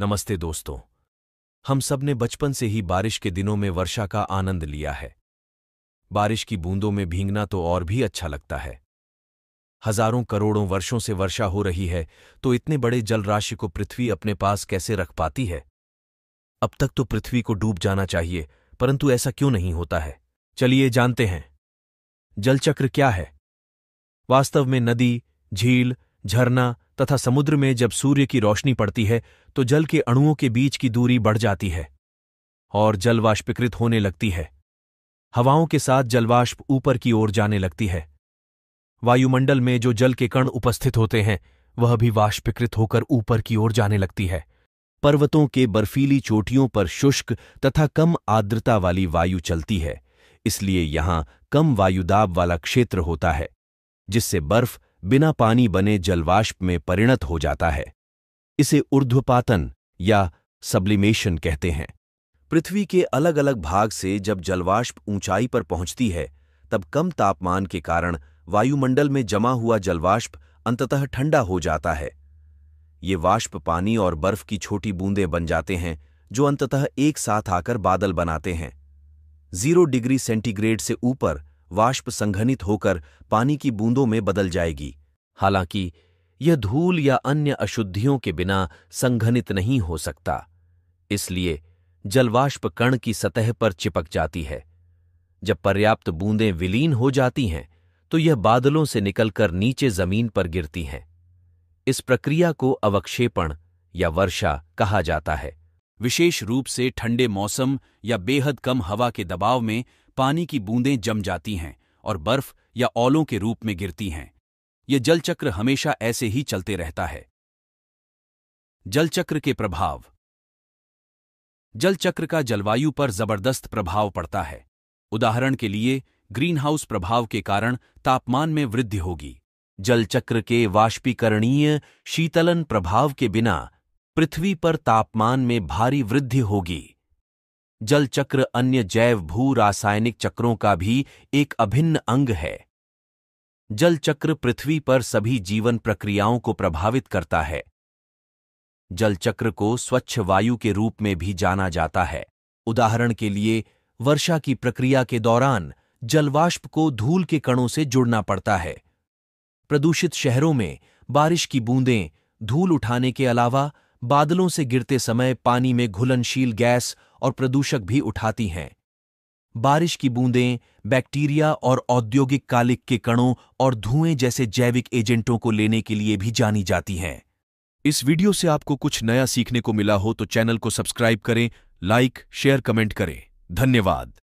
नमस्ते दोस्तों हम सब ने बचपन से ही बारिश के दिनों में वर्षा का आनंद लिया है बारिश की बूंदों में भींगना तो और भी अच्छा लगता है हजारों करोड़ों वर्षों से वर्षा हो रही है तो इतने बड़े जलराशि को पृथ्वी अपने पास कैसे रख पाती है अब तक तो पृथ्वी को डूब जाना चाहिए परंतु ऐसा क्यों नहीं होता है चलिए जानते हैं जलचक्र क्या है वास्तव में नदी झील झरना तथा समुद्र में जब सूर्य की रोशनी पड़ती है तो जल के अणुओं के बीच की दूरी बढ़ जाती है और जलवाष्पीकृत होने लगती है हवाओं के साथ जलवाष्प ऊपर की ओर जाने लगती है वायुमंडल में जो जल के कण उपस्थित होते हैं वह भी वाष्पीकृत होकर ऊपर की ओर जाने लगती है पर्वतों के बर्फीली चोटियों पर शुष्क तथा कम आर्द्रता वाली वायु चलती है इसलिए यहां कम वायुदाब वाला क्षेत्र होता है जिससे बर्फ बिना पानी बने जलवाष्प में परिणत हो जाता है इसे ऊर्ध्वपातन या सब्लिमेशन कहते हैं पृथ्वी के अलग अलग भाग से जब जलवाष्प ऊंचाई पर पहुंचती है तब कम तापमान के कारण वायुमंडल में जमा हुआ जलवाष्प अंततः ठंडा हो जाता है ये वाष्प पानी और बर्फ की छोटी बूंदें बन जाते हैं जो अंततः एक साथ आकर बादल बनाते हैं जीरो डिग्री सेंटीग्रेड से ऊपर वाष्प संघनित होकर पानी की बूंदों में बदल जाएगी हालांकि यह धूल या अन्य अशुद्धियों के बिना संघनित नहीं हो सकता इसलिए जलवाष्प कण की सतह पर चिपक जाती है जब पर्याप्त बूंदें विलीन हो जाती हैं तो यह बादलों से निकलकर नीचे जमीन पर गिरती हैं इस प्रक्रिया को अवक्षेपण या वर्षा कहा जाता है विशेष रूप से ठंडे मौसम या बेहद कम हवा के दबाव में पानी की बूंदें जम जाती हैं और बर्फ या ओलों के रूप में गिरती हैं ये जलचक्र हमेशा ऐसे ही चलते रहता है जलचक्र के प्रभाव जलचक्र का जलवायु पर जबरदस्त प्रभाव पड़ता है उदाहरण के लिए ग्रीनहाउस प्रभाव के कारण तापमान में वृद्धि होगी जलचक्र के वाष्पीकरणीय शीतलन प्रभाव के बिना पृथ्वी पर तापमान में भारी वृद्धि होगी जल चक्र अन्य जैव भू रासायनिक चक्रों का भी एक अभिन्न अंग है जल चक्र पृथ्वी पर सभी जीवन प्रक्रियाओं को प्रभावित करता है जल चक्र को स्वच्छ वायु के रूप में भी जाना जाता है उदाहरण के लिए वर्षा की प्रक्रिया के दौरान जलवाष्प को धूल के कणों से जुड़ना पड़ता है प्रदूषित शहरों में बारिश की बूंदें धूल उठाने के अलावा बादलों से गिरते समय पानी में घुलनशील गैस और प्रदूषक भी उठाती हैं बारिश की बूंदें बैक्टीरिया और औद्योगिक कालिक के कणों और धुएं जैसे जैविक एजेंटों को लेने के लिए भी जानी जाती हैं इस वीडियो से आपको कुछ नया सीखने को मिला हो तो चैनल को सब्सक्राइब करें लाइक शेयर कमेंट करें धन्यवाद